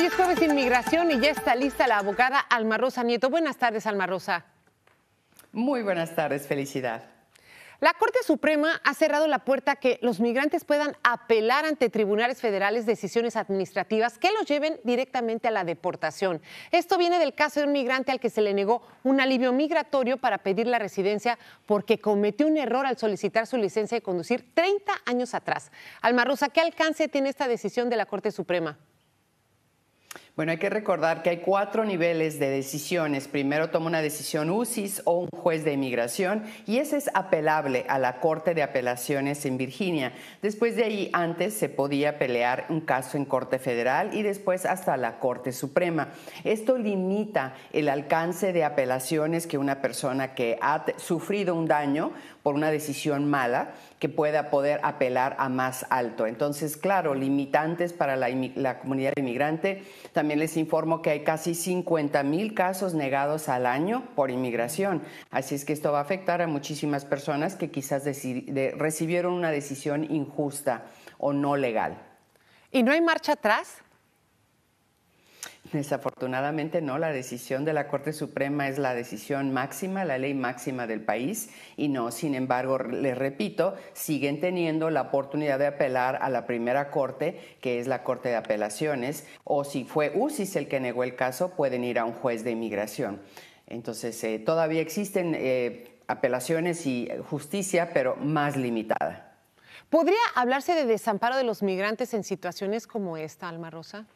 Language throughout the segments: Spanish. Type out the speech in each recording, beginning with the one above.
Hoy es jueves de inmigración y ya está lista la abogada Alma Rosa Nieto. Buenas tardes, Alma Rosa. Muy buenas tardes, felicidad. La Corte Suprema ha cerrado la puerta a que los migrantes puedan apelar ante tribunales federales decisiones administrativas que los lleven directamente a la deportación. Esto viene del caso de un migrante al que se le negó un alivio migratorio para pedir la residencia porque cometió un error al solicitar su licencia de conducir 30 años atrás. Alma Rosa, ¿qué alcance tiene esta decisión de la Corte Suprema? Bueno, hay que recordar que hay cuatro niveles de decisiones. Primero toma una decisión UCIS o un juez de inmigración y ese es apelable a la Corte de Apelaciones en Virginia. Después de ahí, antes se podía pelear un caso en Corte Federal y después hasta la Corte Suprema. Esto limita el alcance de apelaciones que una persona que ha sufrido un daño por una decisión mala que pueda poder apelar a más alto. Entonces, claro, limitantes para la, la comunidad inmigrante. También también les informo que hay casi 50 mil casos negados al año por inmigración. Así es que esto va a afectar a muchísimas personas que quizás recibieron una decisión injusta o no legal. ¿Y no hay marcha atrás? Desafortunadamente no, la decisión de la Corte Suprema es la decisión máxima, la ley máxima del país y no, sin embargo, les repito, siguen teniendo la oportunidad de apelar a la primera Corte, que es la Corte de Apelaciones, o si fue UCIS el que negó el caso, pueden ir a un juez de inmigración. Entonces, eh, todavía existen eh, apelaciones y justicia, pero más limitada. ¿Podría hablarse de desamparo de los migrantes en situaciones como esta, Alma Rosa?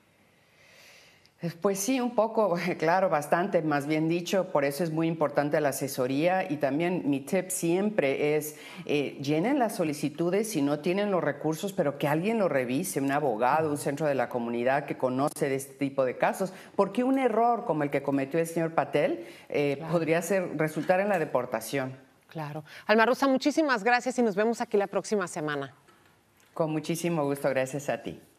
Eh, pues sí, un poco, claro, bastante, más bien dicho, por eso es muy importante la asesoría y también mi tip siempre es eh, llenen las solicitudes si no tienen los recursos, pero que alguien lo revise, un abogado, un centro de la comunidad que conoce de este tipo de casos, porque un error como el que cometió el señor Patel eh, podría resultar en la deportación. Claro. Rosa, muchísimas gracias y nos vemos aquí la próxima semana. Con muchísimo gusto, gracias a ti.